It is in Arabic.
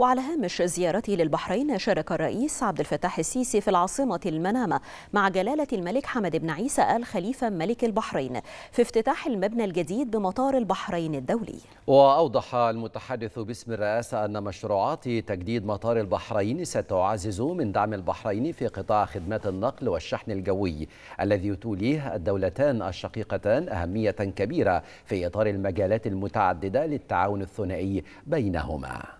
وعلى هامش زيارته للبحرين شارك الرئيس عبد الفتاح السيسي في العاصمة المنامة مع جلالة الملك حمد بن عيسى آل خليفة ملك البحرين في افتتاح المبنى الجديد بمطار البحرين الدولي وأوضح المتحدث باسم الرئاسة أن مشروعات تجديد مطار البحرين ستعزز من دعم البحرين في قطاع خدمات النقل والشحن الجوي الذي يتوليه الدولتان الشقيقتان أهمية كبيرة في إطار المجالات المتعددة للتعاون الثنائي بينهما